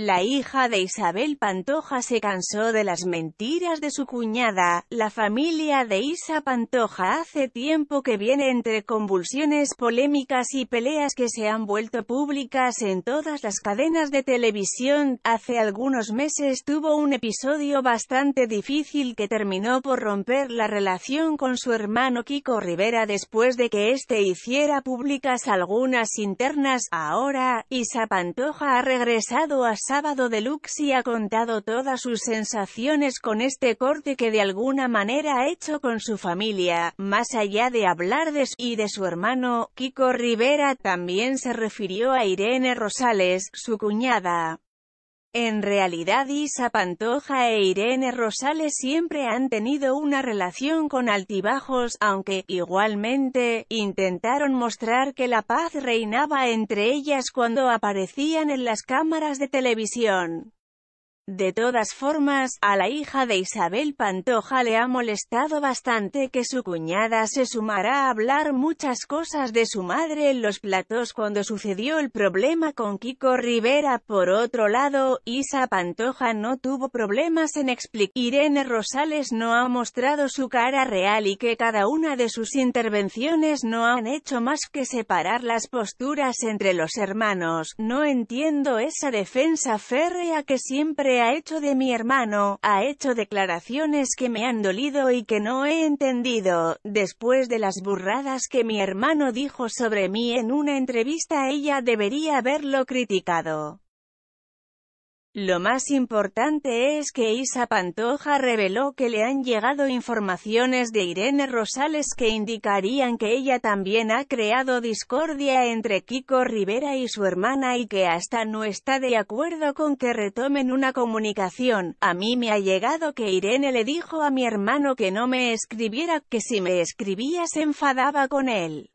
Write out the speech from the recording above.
La hija de Isabel Pantoja se cansó de las mentiras de su cuñada. La familia de Isa Pantoja hace tiempo que viene entre convulsiones polémicas y peleas que se han vuelto públicas en todas las cadenas de televisión. Hace algunos meses tuvo un episodio bastante difícil que terminó por romper la relación con su hermano Kiko Rivera después de que éste hiciera públicas algunas internas. Ahora, Isa Pantoja ha regresado a Sábado Deluxe y ha contado todas sus sensaciones con este corte que de alguna manera ha hecho con su familia, más allá de hablar de su y de su hermano, Kiko Rivera también se refirió a Irene Rosales, su cuñada. En realidad Isa Pantoja e Irene Rosales siempre han tenido una relación con altibajos, aunque, igualmente, intentaron mostrar que la paz reinaba entre ellas cuando aparecían en las cámaras de televisión. De todas formas, a la hija de Isabel Pantoja le ha molestado bastante que su cuñada se sumara a hablar muchas cosas de su madre en los platos cuando sucedió el problema con Kiko Rivera. Por otro lado, Isa Pantoja no tuvo problemas en explicar. Irene Rosales no ha mostrado su cara real y que cada una de sus intervenciones no han hecho más que separar las posturas entre los hermanos. No entiendo esa defensa férrea que siempre ha hecho de mi hermano, ha hecho declaraciones que me han dolido y que no he entendido, después de las burradas que mi hermano dijo sobre mí en una entrevista ella debería haberlo criticado. Lo más importante es que Isa Pantoja reveló que le han llegado informaciones de Irene Rosales que indicarían que ella también ha creado discordia entre Kiko Rivera y su hermana y que hasta no está de acuerdo con que retomen una comunicación. A mí me ha llegado que Irene le dijo a mi hermano que no me escribiera, que si me escribía se enfadaba con él.